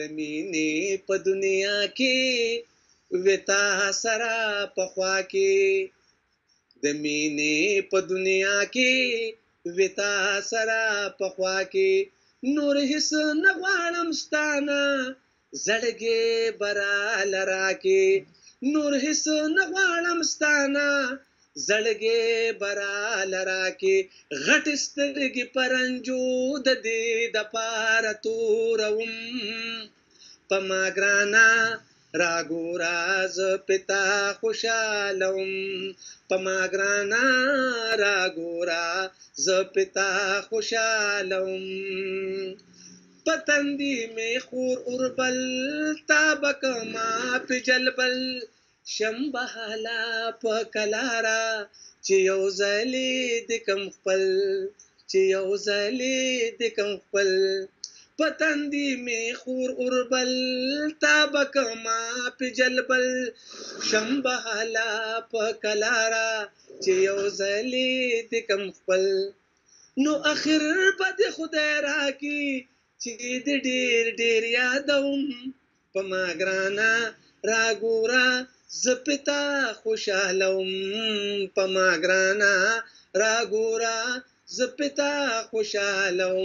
دمینه په دنیا کې وتا سرا په خوا کې دمینه په دنیا کې وتا سرا په خوا کې نور هیڅ نه غواړم ستانه زړګي برا لرا کې نور هیڅ نه غواړم ستانه زړګې برال راکې غټ سترګې پرنجو د دې د پار توروم پما ګرانا راګو راز پتا خوشالم پما ګرانا راګو راز پتا خوشالم پتندی می خور اوربل تابک ما پجلبل شمبهالا په کلارا چې یو ځلې د کم خپل چې یو ځلې د کم خپل پتندې می خور اوربل تابک ما په جلبل شمبهالا په کلارا چې یو ځلې د کم خپل نو اخر به خدای راکی چې دې ډېر ډېر یادوم په ما ګرانا را ګورا زپتا خوشحالم پما گرانا را ګورا زپتا خوشحالم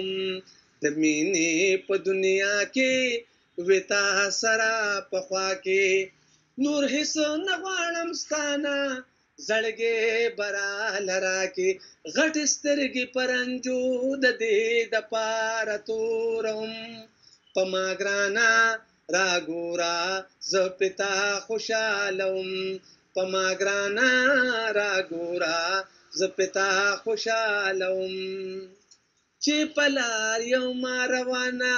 د مینې په دنیا کې وتا سرا په خوا کې نور هیڅ نه غواړم ستانه زړګې برا لرا کې غټ سترګې پرنجو د دې د پاره تورم پما گرانا را ګورا زه پتا خوشالم پما ګرانا را ګورا زه پتا خوشالم چې پلار یو ما روانا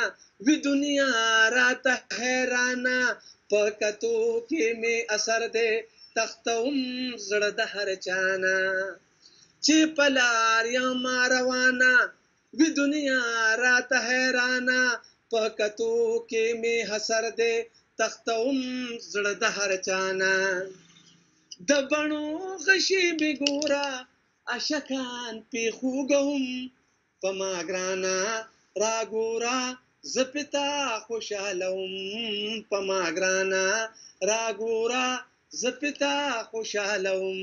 وی دنیا را ته حیرانا پکتو کې می اثر دے تختوم زړه د هر چانا چې پلار یو ما روانا وی دنیا را ته حیرانا په کتو کې می حسر دے تختوم زړه د هر چانا د بڼو غشي می ګورا اشکان پی خوګم په ما ګرانا را ګورا زپتا خوشالوم په ما ګرانا را ګورا زپتا خوشالوم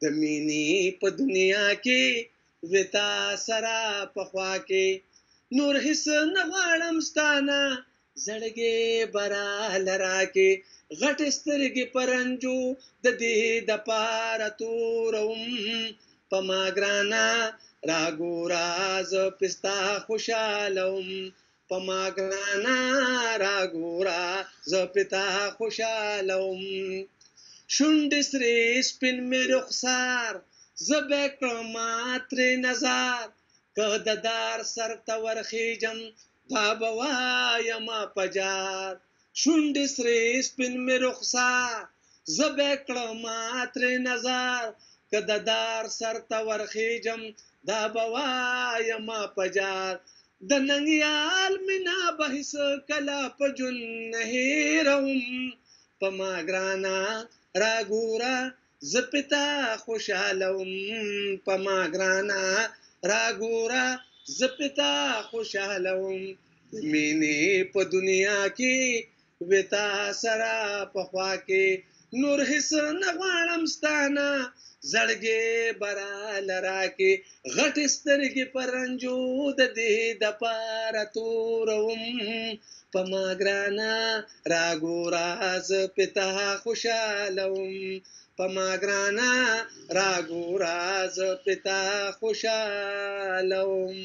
د مینې په دنیا کې وتا سرا په خوا کې نور هیڅ نه غواړم ستانه زړګې براله راکې غټې سترګې پرنجو د دې د پاره توروم په ما ګرانه راګورا زه پستا خوشالوم په ما ګرانه راګورا زه پتا خوشالوم شونډې سرې سپین مې رخسار زه به کړم ترې نظار که د دار سر ته ورخیجم دا به وایمه په جار شونډې سرې سپین مې رخسار زه به کړمه ترې نظار که د دار سر ته ورخیجم دا به وایمه په جار د ننګیال مینا به هېڅ کله په جون نه هېروم په ما ګرانه راګوره زه پې تا خوشحاله وم په ما ګرانه را ګورا زپتا خوشاله وم مینه په دنیا کې وتا سرا په خوا کې نور هیڅ نه غواړم ستانه زړګي برا لرا کې غټ سترګې پرنجو د دې د پاره توروم پما ګرانا راګو راز پتا خوشالوم پما ګرانا راګو راز پتا خوشالوم